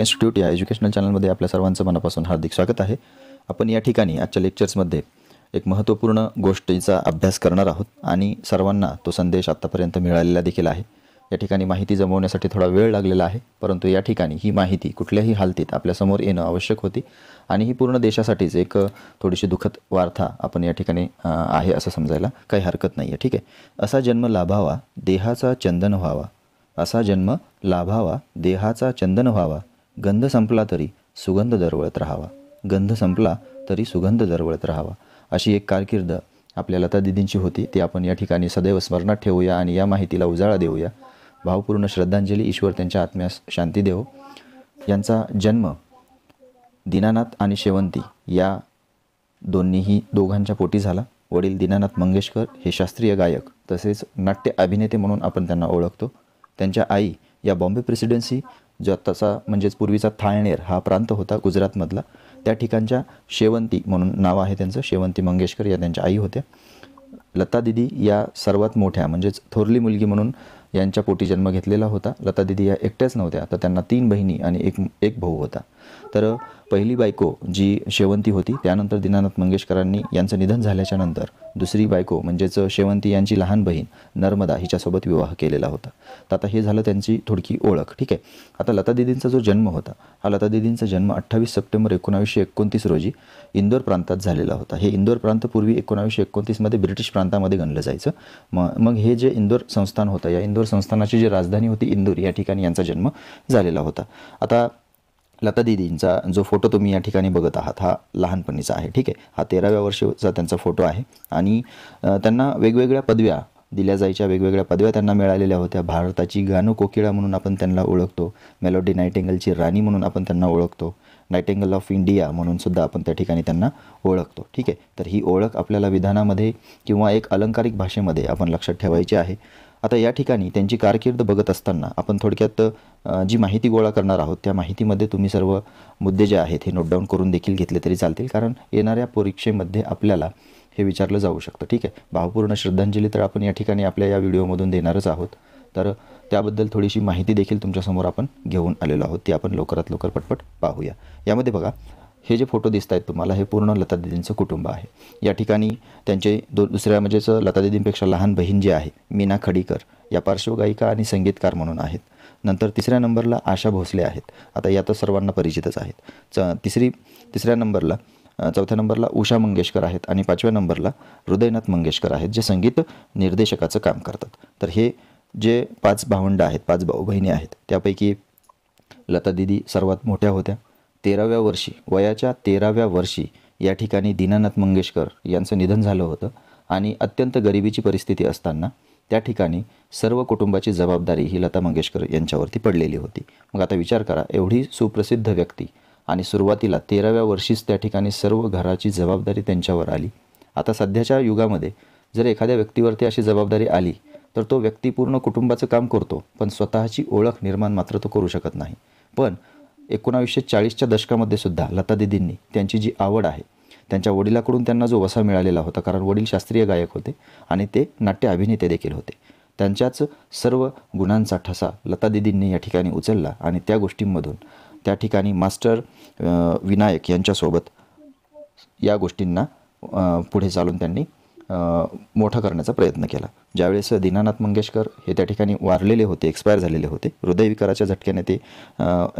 institute या educational चॅनलमध्ये आपल्या सर्वांचं मनापासून हार्दिक स्वागत आहे आपण या ठिकाणी आजच्या लेक्चर्समध्ये एक महत्त्वपूर्ण गोष्टीचा अभ्यास करणार आहोत आणि सर्वांना तो संदेश आत्तापर्यंत मिळालेला देखील आहे या ठिकाणी माहिती जमवण्यासाठी थोडा वेळ लागलेला आहे परंतु या ठिकाणी ही माहिती कुठल्याही हालतीत आपल्यासमोर येणं आवश्यक होती आणि ही पूर्ण देशासाठीच एक थोडीशी दुःखद वार्ता आपण या ठिकाणी आहे असं समजायला काही हरकत नाही आहे ठीक आहे असा जन्म लाभावा देहाचा चंदन व्हावा असा जन्म लाभावा देहाचा चंदन व्हावा गंध संपला तरी सुगंध दरवळत राहावा गंध संपला तरी सुगंध दरवळत राहावा अशी एक कारकिर्द आपल्या दिदींची होती ती आपण या ठिकाणी सदैव स्मरणात ठेवूया आणि या माहितीला उजाळा देऊया भावपूर्ण श्रद्धांजली ईश्वर त्यांच्या आत्म्यास शांती देव यांचा जन्म दीनानाथ आणि शेवंती या दोन्हीही दोघांच्या पोटी झाला वडील दीनानाथ मंगेशकर हे शास्त्रीय गायक तसेच नाट्य अभिनेते म्हणून आपण त्यांना ओळखतो त्यांच्या आई या बॉम्बे प्रेसिडेन्सी जो आत्ताचा म्हणजेच पूर्वीचा थाळनेर हा प्रांत होता गुजरातमधला त्या ठिकाणच्या शेवंती म्हणून नाव आहे त्यांचं शेवंती मंगेशकर या त्यांच्या आई होत्या लता दिदी या सर्वात मोठ्या म्हणजेच थोरली मुलगी म्हणून यांच्या पोटी जन्म घेतलेला होता लता दिदी या एकट्याच नव्हत्या तर त्यांना तीन बहिणी आणि एक एक भाऊ होता तर पहिली बायको जी शेवंती होती त्यानंतर दीनानाथ मंगेशकरांनी यांचं निधन झाल्याच्या नंतर दुसरी बायको म्हणजेच शेवंती यांची लहान बहीण नर्मदा हिच्यासोबत विवाह केलेला होता तर आता हे झालं त्यांची थोडकी ओळख ठीक आहे आता लता दिदींचा जो जन्म होता हा लता दिदींचा जन्म अठ्ठावीस सप्टेंबर एकोणावीसशे एकोणतीस रोजी इंदोर प्रांतात झालेला होता हे इंदोर प्रांत पूर्वी एकोणावीसशे एकोणतीसमध्ये ब्रिटिश प्रांतामध्ये गणलं जायचं मग मग हे जे इंदोर संस्थान होतं या इंदोर संस्थानाची जी राजधानी होती इंदूर या ठिकाणी यांचा जन्म झालेला होता आता लता दिदींचा जो फोटो तुम्ही या ठिकाणी बघत आहात हा लहानपणीचा आहे ठीक आहे हा तेराव्या वर्षीचा त्यांचा फोटो आहे आणि त्यांना वेगवेगळ्या पदव्या दिल्या जायच्या वेगवेगळ्या पदव्या त्यांना मिळालेल्या होत्या भारताची गाणू कोकिळा म्हणून आपण त्यांना ओळखतो मेलोडी नायटेंगलची राणी म्हणून आपण त्यांना ओळखतो नायटेंगल ऑफ इंडिया म्हणून सुद्धा आपण त्या ठिकाणी त्यांना ओळखतो ठीक आहे तर ही ओळख आपल्याला विधानामध्ये किंवा एक अलंकारिक भाषेमध्ये आपण लक्षात ठेवायची आहे आता या ठिकाणी त्यांची कारकीर्द बघत असताना आपण थोडक्यात जी माहिती गोळा करणार आहोत त्या माहितीमध्ये तुम्ही सर्व मुद्दे जे आहेत हे नोट डाऊन करून देखील घेतले तरी चालतील कारण येणाऱ्या परीक्षेमध्ये आपल्याला हे विचारलं जाऊ शकतं ठीक आहे भावपूर्ण श्रद्धांजली तर आपण या ठिकाणी आपल्या या व्हिडिओमधून देणारच आहोत तर त्याबद्दल थोडीशी माहिती देखील तुमच्यासमोर आपण घेऊन आलेलो आहोत ती आपण लवकरात लवकर पटपट पाहूया यामध्ये बघा हे जे फोटो दिसत आहेत तुम्हाला हे पूर्ण लता दिदींचं कुटुंब आहे या ठिकाणी त्यांचे दो दुसऱ्या म्हणजेच लता दिदींपेक्षा लहान बहीण जी आहे मीना खडीकर या पार्श्वगायिका आणि संगीतकार म्हणून आहेत नंतर तिसऱ्या नंबरला आशा भोसले आहेत आता या तर सर्वांना परिचितच आहेत च तिसरी तिसऱ्या नंबरला चौथ्या नंबरला उषा मंगेशकर आहेत आणि पाचव्या नंबरला हृदयनाथ मंगेशकर आहेत जे संगीत निर्देशकाचं काम करतात तर हे जे पाच भावंड आहेत पाच भाऊ बहिणी आहेत त्यापैकी लता दिदी सर्वात मोठ्या होत्या तेराव्या वर्षी वयाच्या तेराव्या वर्षी या ठिकाणी दीनानाथ मंगेशकर यांचं निधन झालं होतं आणि अत्यंत गरिबीची परिस्थिती असताना त्या ठिकाणी सर्व कुटुंबाची जबाबदारी ही लता मंगेशकर यांच्यावरती पडलेली होती मग आता विचार करा एवढी सुप्रसिद्ध व्यक्ती आणि सुरुवातीला तेराव्या वर्षीच त्या ठिकाणी सर्व घराची जबाबदारी त्यांच्यावर आली आता सध्याच्या युगामध्ये जर एखाद्या व्यक्तीवरती अशी जबाबदारी आली तर तो व्यक्ती पूर्ण कुटुंबाचं काम करतो पण स्वतःची ओळख निर्माण मात्र तो करू शकत नाही पण एकोणावीसशे चाळीसच्या दशकामध्ये सुद्धा लता दिदींनी त्यांची जी आवड आहे त्यांच्या वडिलाकडून त्यांना जो वसा मिळालेला होता कारण वडील शास्त्रीय गायक होते आणि ते नाट्य अभिनेते देखील होते त्यांच्याच सर्व गुणांचा ठसा लता दिदींनी या ठिकाणी उचलला आणि त्या गोष्टींमधून त्या ठिकाणी मास्टर विनायक यांच्यासोबत या गोष्टींना पुढे चालून त्यांनी मोठा करण्याचा प्रयत्न केला ज्यावेळेस दीनानाथ मंगेशकर हे त्या ठिकाणी वारलेले होते एक्सपायर झालेले होते हृदयविकाराच्या झटक्याने ते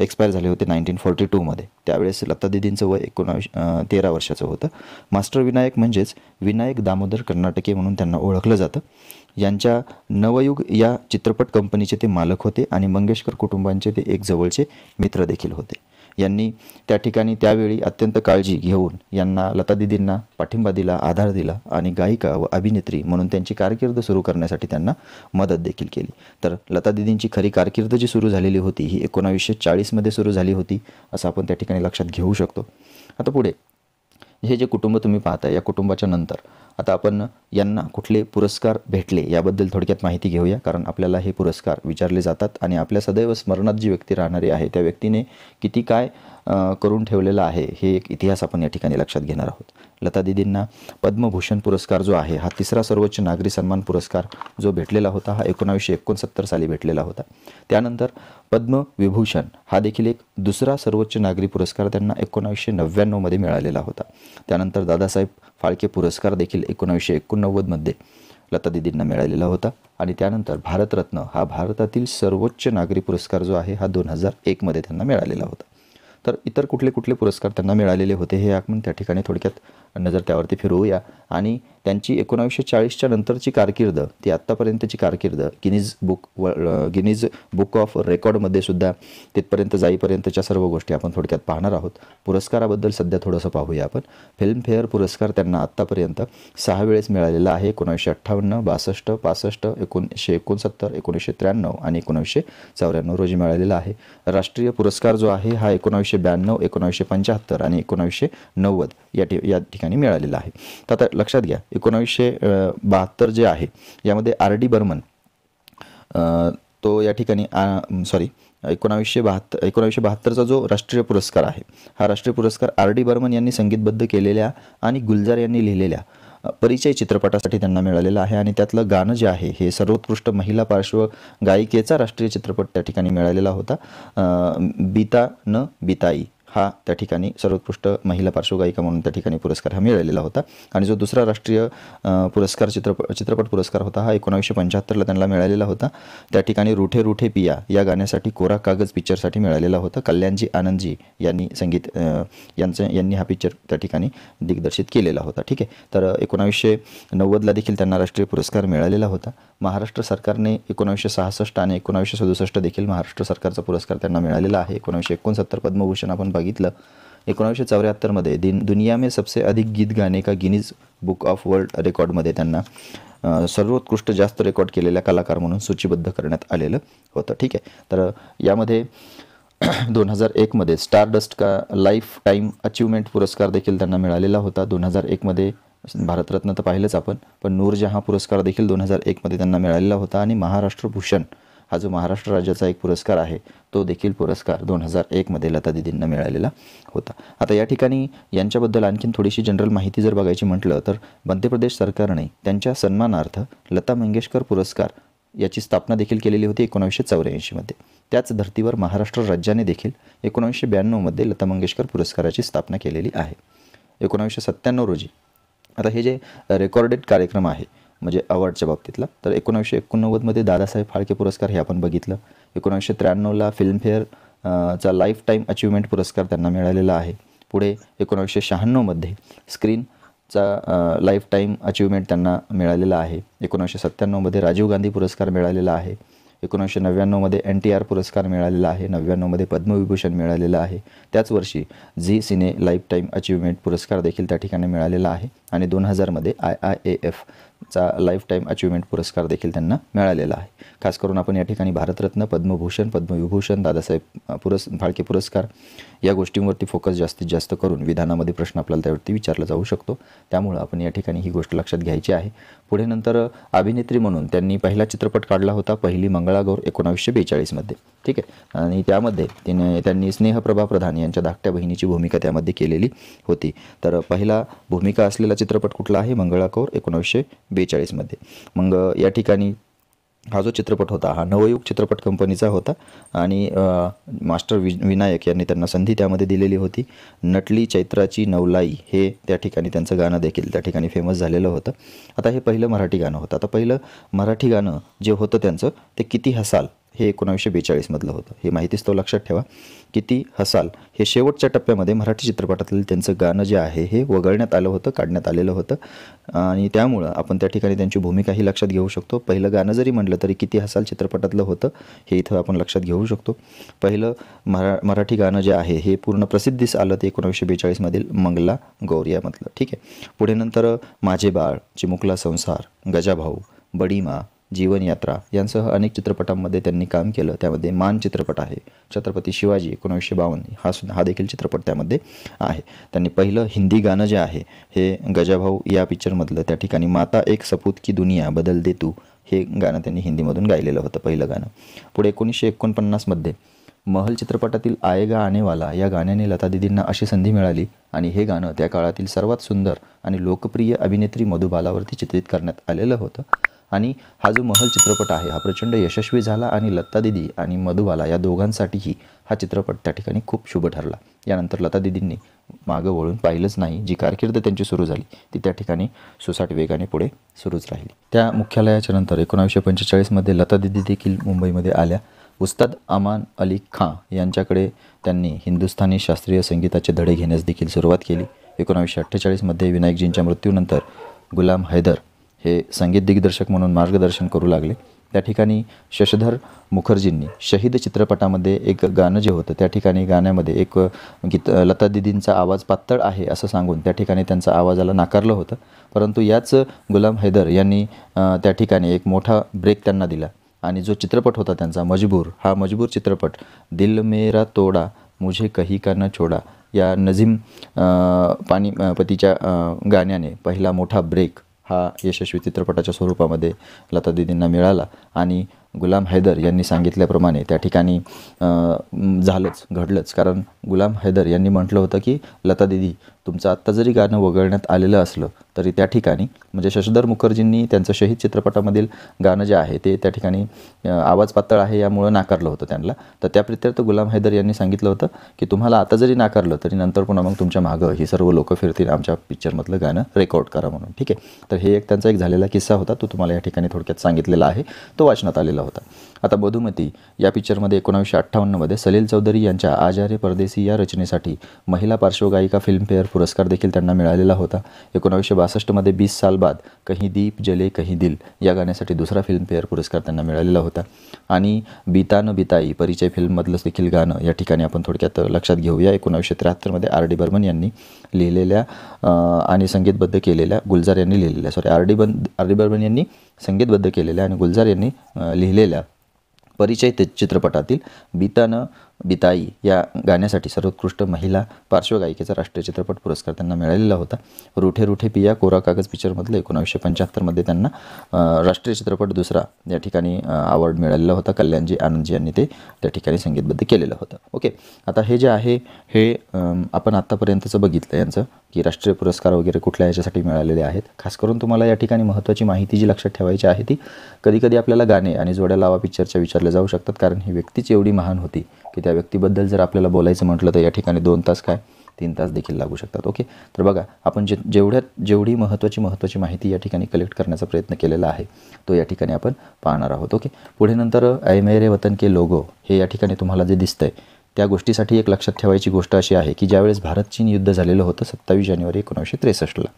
एक्सपायर झाले होते नाईन्टीन फोर्टी टूमध्ये त्यावेळेस लतादिदींचं वय एकोणावीस तेरा वर्षाचं होतं मास्टर विनायक म्हणजेच विनायक दामोदर कर्नाटके म्हणून त्यांना ओळखलं जातं यांच्या नवयुग या चित्रपट कंपनीचे ते मालक होते आणि मंगेशकर कुटुंबांचे ते एक जवळचे मित्र देखील होते यांनी त्या ठिकाणी त्यावेळी अत्यंत काळजी घेऊन यांना लता दिदींना पाठिंबा दिला आधार दिला आणि गायिका व अभिनेत्री म्हणून त्यांची कारकीर्द सुरू करण्यासाठी त्यांना मदत देखील केली तर लता दिदींची खरी कारकीर्द जी सुरू झालेली होती ही एकोणावीसशे चाळीसमध्ये सुरू झाली होती असं आपण त्या ठिकाणी लक्षात घेऊ शकतो आता पुढे हे जे कुटुंब तुम्ही पाहता या कुटुंबाच्या नंतर आता आपण यांना कुठले पुरस्कार भेटले याबद्दल थोडक्यात माहिती घेऊया कारण आपल्याला हे पुरस्कार विचारले जातात आणि आपल्या सदैव स्मरणात जी व्यक्ती राहणारी आहे त्या व्यक्तीने किती काय करून ठेवलेला आहे हे एक इतिहास आपण या ठिकाणी लक्षात घेणार आहोत लता दिदींना पद्मभूषण पुरस्कार जो आहे हा तिसरा सर्वोच्च नागरी सन्मान पुरस्कार जो भेटलेला होता हा एकोणावीसशे एकोणसत्तर साली भेटलेला होता त्यानंतर पद्मविभूषण हा देखील एक दुसरा सर्वोच्च नागरी पुरस्कार त्यांना एकोणावीसशे नव्याण्णवमध्ये मिळालेला होता त्यानंतर दादासाहेब फाळके पुरस्कार देखील एकोणावीसशे एकोणनव्वदमध्ये लता दिदींना मिळालेला होता आणि त्यानंतर भारतरत्न हा भारतातील सर्वोच्च नागरी पुरस्कार जो आहे हा दोन हजार एकमध्ये त्यांना मिळालेला होता तर इतर कुठले कुठले पुरस्कार त्यांना मिळालेले होते हे आपण त्या ठिकाणी थोडक्यात नजर त्यावरती फिरवूया आणि त्यांची एकोणावीसशे चाळीसच्या नंतरची कारकिर्द ती आत्तापर्यंतची कारकिर्द गिनीज बुक व गिनीज बुक ऑफ रेकॉर्डमध्ये सुद्धा तिथपर्यंत जाईपर्यंतच्या सर्व गोष्टी आपण थोडक्यात पाहणार आहोत पुरस्काराबद्दल सध्या थोडंसं पाहूया आपण फिल्मफेअर पुरस्कार त्यांना आत्तापर्यंत सहा वेळेस मिळालेला आहे एकोणावीसशे अठ्ठावन्न बासष्ट पासष्ट एकोणीसशे एकोणसत्तर एकोणीसशे त्र्याण्णव आणि एकोणावीसशे चौऱ्याण्णव रोजी मिळालेला आहे राष्ट्रीय पुरस्कार जो आहे हा एकोणावीसशे ब्याण्णव एकोणावीसशे पंच्याहत्तर आणि एकोणावीसशे नव्वद या ठि या ठिकाणी मिळालेला आहे तर लक्षात घ्या एकोणावीसशे बहात्तर जे आहे यामध्ये आर डी बर्मन तो या ठिकाणी सॉरी एकोणावीसशे बहात्तर एकोणावीसशे बहात्तरचा जो राष्ट्रीय पुरस्कार आहे हा राष्ट्रीय पुरस्कार आर डी बर्मन यांनी संगीतबद्ध केलेल्या आणि गुलजार यांनी लिहिलेल्या परिचय चित्रपटासाठी त्यांना मिळालेला आहे आणि त्यातलं गाणं जे आहे हे सर्वोत्कृष्ट महिला पार्श्व गायिकेचा राष्ट्रीय चित्रपट त्या ठिकाणी मिळालेला होता बीता न बिताई हा त्या ठिकाणी सर्वोत्कृष्ट महिला पार्श्वगायिका म्हणून त्या ठिकाणी पुरस्कार हा मिळालेला होता आणि जो दुसरा राष्ट्रीय पुरस्कार चित्रपट चित्रपट पुरस्कार होता हा एकोणावीसशे पंच्याहत्तरला त्यांना मिळालेला होता त्या ठिकाणी रुठे रुठे पिया या गाण्यासाठी कोरा कागज पिक्चरसाठी मिळालेला होता कल्याणजी आनंदजी यांनी संगीत यांचं यांनी हा पिक्चर त्या ठिकाणी दिग्दर्शित केलेला होता ठीक आहे तर एकोणावीसशे नव्वदला देखील त्यांना राष्ट्रीय पुरस्कार मिळालेला होता महाराष्ट्र सरकारने एकोणावीसशे सहासष्ट आणि एकोणावीसशे सदुसष्ट देखील महाराष्ट्र सरकारचा पुरस्कार त्यांना मिळालेला आहे एकोणावीसशे एकोणसत्तर पद्मभूषण आपण बघितलं बघितलं एकोणावीसशे चौऱ्याहत्तरमध्ये दिन दुनिया में सबसे अधिक गीत गाणे का गिनीज बुक ऑफ वर्ल्ड रेकॉर्डमध्ये त्यांना सर्वोत्कृष्ट जास्त रेकॉर्ड केलेल्या कलाकार म्हणून सूचीबद्ध करण्यात आलेलं होतं ठीक आहे तर यामध्ये दोन हजार एकमध्ये स्टारडस्ट का लाइफ टाईम अचिव्हमेंट पुरस्कार देखील त्यांना मिळालेला होता दोन हजार एकमध्ये भारतरत्न तर पाहिलंच आपण पण नूरजहाँ पुरस्कार देखील दोन हजार एकमध्ये त्यांना मिळालेला होता आणि महाराष्ट्र भूषण हा जो महाराष्ट्र राज्याचा एक पुरस्कार आहे तो देखील पुरस्कार दोन हजार एकमध्ये लता दिदींना मिळालेला होता आता या ठिकाणी यांच्याबद्दल आणखीन थोडीशी जनरल माहिती जर बघायची म्हटलं तर मध्य प्रदेश सरकारने त्यांच्या सन्मानार्थ लता मंगेशकर पुरस्कार याची स्थापना देखील केलेली होती एकोणावीसशे चौऱ्याऐंशीमध्ये त्याच धर्तीवर महाराष्ट्र राज्याने देखील एकोणावीसशे ब्याण्णवमध्ये लता मंगेशकर पुरस्काराची स्थापना केलेली आहे एकोणावीसशे सत्त्याण्णव रोजी आता हे जे रेकॉर्डेड कार्यक्रम आहे म्हणजे अवॉर्डच्या बाबतीतला तर एकोणीसशे एकोणनव्वदमध्ये दादासाहेब फाळके पुरस्कार हे आपण बघितलं एकोणीसशे त्र्याण्णवला फिल्मफेअर चा लाईफ टाईम अचिव्हमेंट पुरस्कार त्यांना मिळालेला आहे पुढे एकोणीसशे शहाण्णवमध्ये स्क्रीनचा लाईफ टाईम अचिव्हमेंट त्यांना मिळालेला आहे एकोणीसशे सत्त्याण्णवमध्ये राजीव गांधी पुरस्कार मिळालेला आहे एकोणीसशे नव्याण्णवमध्ये एन टी आर पुरस्कार मिळालेला आहे नव्याण्णवमध्ये पद्मविभूषण मिळालेला आहे त्याच वर्षी Zee Cine lifetime achievement पुरस्कार देखील त्या ठिकाणी मिळालेला आहे आणि दोन हजारमध्ये आय आय ए एफ चा लाईफ टाईम अचिव्हमेंट पुरस्कार देखील त्यांना मिळालेला आहे खास करून आपण या ठिकाणी भारतरत्न पद्मभूषण पद्मविभूषण दादासाहेब पुरस् फाळके पुरस्कार या गोष्टींवरती फोकस जास्तीत जास्त करून विधानामध्ये प्रश्न आपल्याला त्यावरती विचारला जाऊ शकतो त्यामुळं आपण या ठिकाणी ही गोष्ट लक्षात घ्यायची आहे पुढे नंतर अभिनेत्री म्हणून त्यांनी पहिला चित्रपट काढला होता पहिली मंगळागौर एकोणावीसशे बेचाळीसमध्ये ठीक आहे आणि त्यामध्ये तिने त्यांनी स्नेहप्रभा प्रधान यांच्या धाकट्या बहिणीची भूमिका त्यामध्ये केलेली होती तर पहिला भूमिका असलेला चित्रपट कुठला आहे मंगळागौर एकोणावीसशे बेचाळीसमध्ये मग या ठिकाणी हा जो चित्रपट होता हा नवयुग चित्रपट कंपनीचा होता आणि मास्टर वि विनायक यांनी त्यांना संधी त्यामध्ये दिलेली होती नटली चैत्राची नवलाई हे त्या ठिकाणी त्यांचं गाणं देखील त्या ठिकाणी फेमस झालेलं होतं आता हे पहिलं मराठी गाणं होतं आता पहिलं मराठी गाणं जे होतं त्यांचं ते किती हसाल हे एकोणावीसशे बेचाळीसमधलं होतं हे माहितीच तो लक्षात ठेवा किती हसाल हे शेवटच्या टप्प्यामध्ये मराठी चित्रपटातील त्यांचं गाणं जे आहे हे वगळण्यात आलं होतं काढण्यात आलेलं होतं आणि त्यामुळं आपण त्या ठिकाणी त्यांची भूमिकाही लक्षात घेऊ शकतो पहिलं गाणं जरी म्हटलं तरी किती हसाल चित्रपटातलं होतं हे इथं आपण लक्षात घेऊ शकतो पहिलं मरा मराठी गाणं जे आहे हे पूर्ण प्रसिद्धीस आलं ते एकोणावीसशे बेचाळीसमधील मंगला गौर यामधलं ठीक आहे पुढे नंतर माझे बाळ चिमुकला संसार गजाभाऊ बडीमा जीवनयात्रा यांसह अनेक चित्रपटांमध्ये त्यांनी काम केलं त्यामध्ये मान चित्रपट आहे छत्रपती शिवाजी एकोणीसशे बावन्न हा सुद्धा हा देखील चित्रपट त्यामध्ये आहे त्यांनी पहिलं हिंदी गाणं जे आहे हे गजाभाऊ या पिक्चरमधलं त्या ठिकाणी माता एक सपूत की दुनिया बदल दे तू हे गाणं त्यांनी हिंदीमधून गायलेलं होतं पहिलं गाणं पुढे एकोणीसशे एकोणपन्नासमध्ये महल चित्रपटातील आएगा आनेवाला या गाण्याने लता दिदींना अशी संधी मिळाली आणि हे गाणं त्या काळातील सर्वात सुंदर आणि लोकप्रिय अभिनेत्री मधुबालावरती चित्रित करण्यात आलेलं होतं आणि हा जो महल चित्रपट आहे हा प्रचंड यशस्वी झाला आणि लता दिदी आणि मधुबाला या दोघांसाठीही हा चित्रपट त्या ठिकाणी खूप शुभ ठरला यानंतर लता दिदींनी मागं वळून पाहिलंच नाही जी कारकीर्द त्यांची सुरू झाली ती त्या ठिकाणी सुसाट वेगाने पुढे सुरूच राहिली त्या मुख्यालयाच्या नंतर एकोणावीसशे पंचेचाळीसमध्ये लता दिदी देखील मुंबईमध्ये आल्या उस्ताद अमान अली खां यांच्याकडे त्यांनी हिंदुस्थानी शास्त्रीय संगीताचे धडे घेण्यास देखील सुरुवात केली एकोणावीसशे अठ्ठेचाळीसमध्ये विनायकजींच्या मृत्यूनंतर गुलाम हैदर हे संगीत दिग्दर्शक म्हणून मार्गदर्शन करू लागले त्या ठिकाणी शशधर मुखर्जींनी शहीद चित्रपटामध्ये एक गाणं जे होतं त्या ठिकाणी गाण्यामध्ये एक गीत लता दिदींचा आवाज पातळ आहे असं सांगून त्या ठिकाणी त्यांचा आवाजाला नाकारलं होतं परंतु याच गुलाम हैदर यांनी त्या ठिकाणी एक मोठा ब्रेक त्यांना दिला आणि जो चित्रपट होता त्यांचा मजबूर हा मजबूर चित्रपट दिल मेरा तोडा मुझे कही का न छोडा या नझीम पाणी पतीच्या गाण्याने पहिला मोठा ब्रेक हा यशस्वी चित्रपटाच्या स्वरूपामध्ये लता दिदींना मिळाला आणि गुलाम हैदर यांनी सांगितल्याप्रमाणे त्या ठिकाणी झालंच घडलंच कारण गुलाम हैदर यांनी म्हटलं होतं की लता दिदी तुमचं आत्ता जरी गाणं वगळण्यात आलेलं असलं तरी त्या ठिकाणी म्हणजे शशधर मुखर्जींनी त्यांचं शहीद चित्रपटामधील गाणं जे आहे ते त्या ठिकाणी आवाज पातळ आहे यामुळं नाकारलं होतं त्यांना तर त्या प्रित्यर्थ गुलाम हैदर यांनी सांगितलं होतं की तुम्हाला आता जरी नाकारलं तरी नंतर पुन्हा मग तुमच्या मागं ही सर्व लोक फिरतील आमच्या पिक्चरमधलं गाणं रेकॉर्ड करा म्हणून ठीक आहे तर हे एक त्यांचा एक झालेला किस्सा होता तो तुम्हाला या ठिकाणी थोडक्यात सांगितलेला आहे तो वाचण्यात आलेला होता आता बधुमती या पिक्चरमध्ये एकोणावीसशे अठ्ठावन्नमध्ये सलील चौधरी यांच्या आजारे परदेसी या रचनेसाठी महिला पार्श्वगायिका फिल्मफेअर पुरस्कार देखील त्यांना मिळालेला होता एकोणावीसशे बासष्टमध्ये बीस साल बाद कहीं दीप जले कहीं दिल या गाण्यासाठी दुसरा फिल्मफेअर पुरस्कार त्यांना मिळालेला होता आणि बितान बिताई परिचय फिल्ममधलंच देखील गाणं या ठिकाणी आपण थोडक्यात लक्षात घेऊया एकोणावीसशे त्र्याहत्तरमध्ये आर डी बर्मन यांनी लिहिलेल्या आणि संगीतबद्ध केलेल्या गुलजार यांनी लिहिलेल्या सॉरी आर डी बन आर डी बर्मन यांनी संगीतबद्ध केलेल्या आणि गुलजार यांनी लिहिलेल्या परिचय ते चित्रपटातील बीतानं बिताई या गाण्यासाठी सर्वोत्कृष्ट महिला पार्श्वगायिकेचा राष्ट्रीय चित्रपट पुरस्कार त्यांना मिळालेला होता रुठे रुठे पिया कोरा कागज पिक्चरमधलं एकोणावीसशे पंच्याहत्तरमध्ये त्यांना राष्ट्रीय चित्रपट दुसरा या ठिकाणी अवॉर्ड मिळालेला होता कल्याणजी आनंदजी यांनी ते त्या ठिकाणी संगीतबद्ध केलेलं होतं ओके आता हे जे आहे हे आपण आत्तापर्यंतचं बघितलं यांचं की राष्ट्रीय पुरस्कार वगैरे कुठल्या याच्यासाठी मिळालेले आहेत खास करून तुम्हाला या ठिकाणी महत्त्वाची माहिती जी लक्षात ठेवायची आहे ती कधीकधी आपल्याला गाणे आणि जोड्या लावा पिक्चरच्या विचारल्या जाऊ शकतात कारण ही व्यक्तीच एवढी महान होती की त्या व्यक्तीबद्दल जर आपल्याला बोलायचं म्हटलं तर या ठिकाणी दोन तास काय तीन तास देखील लागू शकतात ओके तर बघा आपण जे जेवढ्यात जेवढी महत्त्वाची महत्त्वाची माहिती या ठिकाणी कलेक्ट करण्याचा प्रयत्न केलेला आहे तो या ठिकाणी आपण पाहणार आहोत ओके पुढे नंतर ऐमेरे वतन के लोगो हे या ठिकाणी तुम्हाला जे दिसतंय त्या गोष्टीसाठी एक लक्षात ठेवायची गोष्ट अशी आहे की ज्यावेळेस भारत चीन युद्ध झालेलं होतं सत्तावीस जानेवारी एकोणीसशे त्रेसष्टला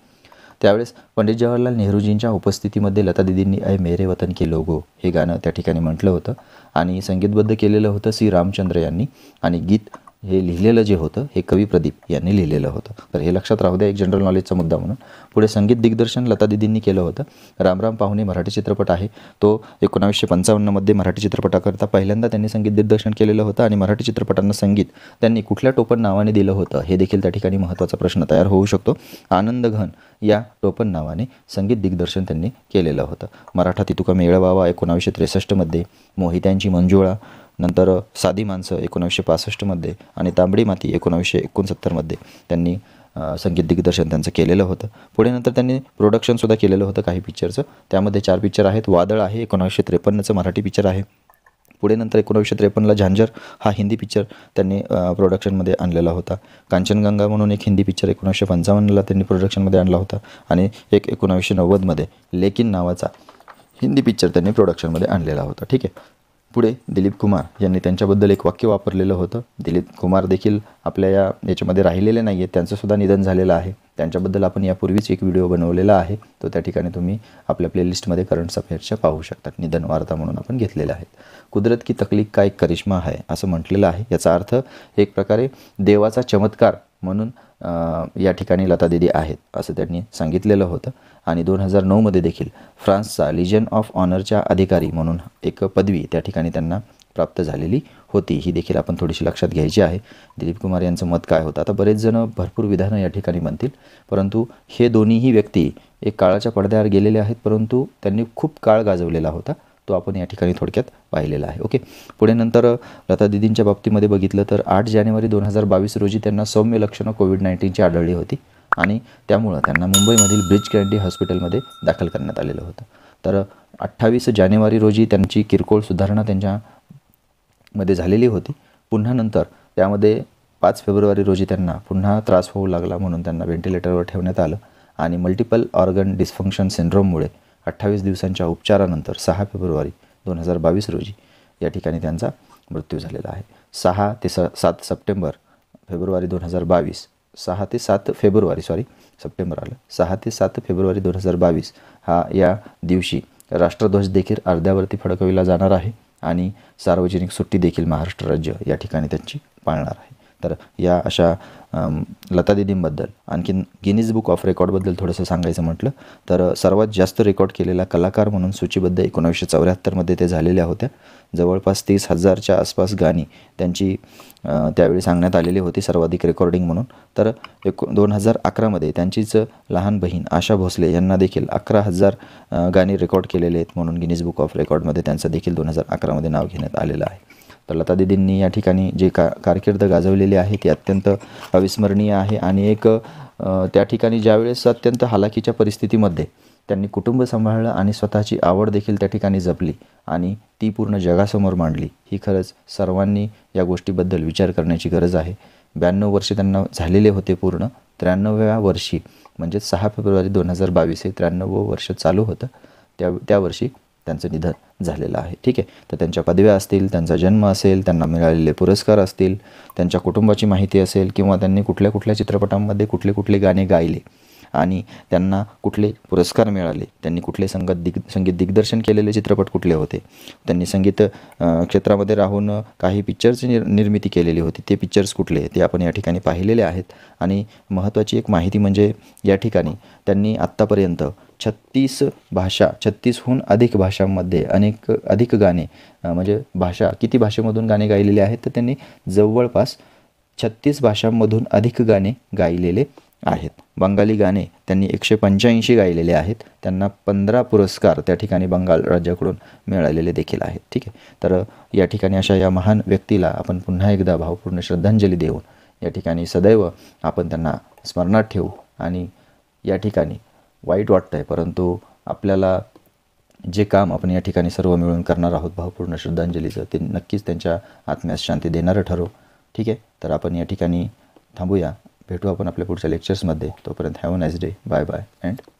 त्यावेळेस पंडित जवाहरलाल नेहरूजींच्या उपस्थितीमध्ये लता दिदींनी आय मेरे वतन के लोगो हे गाणं त्या ठिकाणी म्हटलं होतं आणि संगीतबद्ध केलेलं होतं सी रामचंद्र यांनी आणि गीत हे लिहिलेलं जे होतं हे कवी प्रदीप यांनी लिहिलेलं होतं तर हे लक्षात राहू द्या एक जनरल नॉलेजचा मुद्दा म्हणून पुढे संगीत दिग्दर्शन लता दिदींनी केलं होतं रामराम पाहुणे मराठी चित्रपट आहे तो एकोणावीसशे पंचावन्नमध्ये मराठी चित्रपटाकरता पहिल्यांदा त्यांनी संगीत दिग्दर्शन केलेलं होतं आणि मराठी चित्रपटांना संगीत त्यांनी कुठल्या टोपण नावाने दिलं होतं हे देखील त्या ठिकाणी महत्त्वाचा प्रश्न तयार होऊ शकतो आनंद घन या टोपण नावाने संगीत दिग्दर्शन त्यांनी केलेलं होतं मराठा तितुका मेळवावा एकोणावीसशे त्रेसष्टमध्ये मोहित्यांची मंजुळा नंतर साधी माणसं एकोणावीसशे पासष्टमध्ये आणि तांबडी माती एकोणावीसशे एकोणसत्तरमध्ये त्यांनी संगीत दिग्दर्शन त्यांचं केलेलं होतं पुढे नंतर त्यांनी प्रोडक्शनसुद्धा केलेलं होतं काही पिक्चरचं त्यामध्ये चार पिक्चर आहेत वादळ आहे एकोणावीसशे त्रेपन्नचं मराठी पिक्चर आहे पुढे नंतर एकोणावीसशे त्रेपन्नला झांजर हा हिंदी पिक्चर त्यांनी प्रोडक्शनमध्ये आणलेला होता कांचनगंगा म्हणून एक हिंदी पिक्चर एकोणीसशे पंचावन्नला त्यांनी प्रोडक्शनमध्ये आणला होता आणि एक एकोणावीसशे नव्वदमध्ये लेकिन नावाचा हिंदी पिक्चर त्यांनी प्रोडक्शनमध्ये आणलेला होता ठीक आहे पुढे दिलीप कुमार यांनी त्यांच्याबद्दल एक वाक्य वापरलेलं होतं दिलीप कुमार देखील आपल्या या याच्यामध्ये राहिलेले नाही आहेत त्यांचंसुद्धा निधन झालेलं आहे त्यांच्याबद्दल आपण यापूर्वीच एक व्हिडिओ बनवलेला आहे तो त्या ठिकाणी तुम्ही आपल्या प्लेलिस्टमध्ये करंट अफेअर्सच्या पाहू शकतात निधन वार्ता म्हणून आपण घेतलेल्या आहेत कुदरत की तकलीफ का एक करिश्मा आहे असं म्हटलेलं आहे याचा अर्थ एक प्रकारे देवाचा चमत्कार म्हणून या ठिकाणी लता दिदी आहेत असं त्यांनी सांगितलेलं होतं आणि दोन हजार नऊमध्ये देखील फ्रान्सचा लिजन ऑफ ऑनरच्या अधिकारी म्हणून एक पदवी त्या ठिकाणी त्यांना प्राप्त झालेली होती ही देखील आपण थोडीशी लक्षात घ्यायची आहे दिलीप कुमार यांचं मत काय होतं आता बरेच जण भरपूर विधानं या ठिकाणी म्हणतील परंतु हे दोन्हीही व्यक्ती एक काळाच्या पडद्यावर गेलेले आहेत परंतु त्यांनी खूप काळ गाजवलेला होता तो आपण या ठिकाणी थोडक्यात पाहिलेला आहे ओके पुढे नंतर लता दिदींच्या बाबतीमध्ये बघितलं तर आठ जानेवारी दोन हजार बावीस रोजी त्यांना सौम्य लक्षणं कोविड नाईन्टीनची आढळली होती आणि त्यामुळं त्यांना मुंबईमधील ब्रिज कॅन्डी हॉस्पिटलमध्ये दाखल करण्यात आलेलं होतं तर अठ्ठावीस जानेवारी रोजी त्यांची किरकोळ सुधारणा त्यांच्यामध्ये झालेली होती पुन्हा नंतर त्यामध्ये पाच फेब्रुवारी रोजी त्यांना पुन्हा त्रास होऊ लागला म्हणून त्यांना व्हेंटिलेटरवर ठेवण्यात आलं आणि मल्टिपल ऑर्गन डिस्फंक्शन सिंड्रोममुळे अठ्ठावीस दिवसांच्या उपचारानंतर सहा फेब्रुवारी दोन हजार बावीस रोजी या ठिकाणी त्यांचा मृत्यू झालेला आहे सहा ते स सात सप्टेंबर फेब्रुवारी दोन हजार बावीस सहा ते सात फेब्रुवारी सॉरी सप्टेंबर आलं सहा ते सात फेब्रुवारी दोन हजार बावीस हा या दिवशी राष्ट्रध्वज देखील अर्ध्यावरती फडकविला जाणार आहे आणि सार्वजनिक सुट्टी देखील महाराष्ट्र राज्य या ठिकाणी त्यांची पाळणार आहे तर या अशा लता दिदींबद्दल आणखीन गिनीज बुक ऑफ रेकॉर्डबद्दल थोडंसं सांगायचं म्हटलं तर सर्वात जास्त रेकॉर्ड केलेला कलाकार म्हणून सूचीबद्ध एकोणीसशे चौऱ्याहत्तरमध्ये ते झालेल्या होत्या जवळपास तीस हजारच्या आसपास गाणी त्यांची त्यावेळी सांगण्यात आलेली होती सर्वाधिक रेकॉर्डिंग म्हणून तर एको दोन हजार अकरामध्ये त्यांचीच लहान बहीण आशा भोसले यांना देखील अकरा हजार गाणी रेकॉर्ड केलेले आहेत म्हणून गिनीज बुक ऑफ रेकॉर्डमध्ये त्यांचं देखील दोन हजार अकरामध्ये नाव घेण्यात आलेलं आहे तर लता दिदींनी या ठिकाणी जे का कारकिर्द गाजवलेली आहे ती अत्यंत अविस्मरणीय आहे आणि एक त्या ठिकाणी ज्यावेळेस अत्यंत हालाकीच्या परिस्थितीमध्ये त्यांनी कुटुंब सांभाळलं आणि स्वतःची आवड देखील त्या ठिकाणी जपली आणि ती पूर्ण जगासमोर मांडली ही खरंच सर्वांनी या गोष्टीबद्दल विचार करण्याची गरज आहे ब्याण्णव वर्षे त्यांना झालेले होते पूर्ण त्र्याण्णव्या वर्षी म्हणजेच सहा फेब्रुवारी दोन हजार बावीस हे त्र्याण्णव वर्ष चालू होतं त्या त्या वर्षी त्यांचं निधन झालेलं आहे ठीक आहे तर त्यांच्या पदव्या असतील त्यांचा जन्म असेल त्यांना मिळालेले पुरस्कार असतील त्यांच्या कुटुंबाची माहिती असेल किंवा त्यांनी कुठल्या कुठल्या चित्रपटांमध्ये कुठले कुठले गाणे गायले आणि त्यांना कुठले पुरस्कार मिळाले त्यांनी कुठले संगत दिग् संगीत दिग्दर्शन केलेले चित्रपट कुठले होते त्यांनी संगीत क्षेत्रामध्ये राहून काही पिक्चरची निर् निर्मिती केलेली होती ते पिक्चर्स कुठले ते आपण या ठिकाणी पाहिलेले आहेत आणि महत्त्वाची एक माहिती म्हणजे या ठिकाणी त्यांनी आत्तापर्यंत छत्तीस भाषा छत्तीसहून अधिक भाषांमध्ये अनेक अधिक गाणे म्हणजे भाषा किती भाषेमधून गाणे गायलेले आहेत तर त्यांनी जवळपास छत्तीस भाषांमधून अधिक गाणे गायलेले आहेत बंगाली गाणे त्यांनी एकशे पंच्याऐंशी गायलेले आहेत त्यांना पंधरा पुरस्कार त्या ठिकाणी बंगाल राज्याकडून मिळालेले देखील आहेत ठीक आहे तर या ठिकाणी अशा या महान व्यक्तीला आपण पुन्हा एकदा भावपूर्ण श्रद्धांजली देऊन या ठिकाणी सदैव आपण त्यांना स्मरणात ठेवू आणि या ठिकाणी वाईट वाटतं आहे परंतु आपल्याला जे काम आपण या ठिकाणी सर्व मिळून करणार आहोत भावपूर्ण श्रद्धांजलीचं ते नक्कीच त्यांच्या आत्म्यास शांती देणारं ठरव ठीक आहे तर आपण या ठिकाणी थांबूया भेटू आपण आपल्या पुढच्या लेक्चर्समध्ये तोपर्यंत have a nice day bye bye and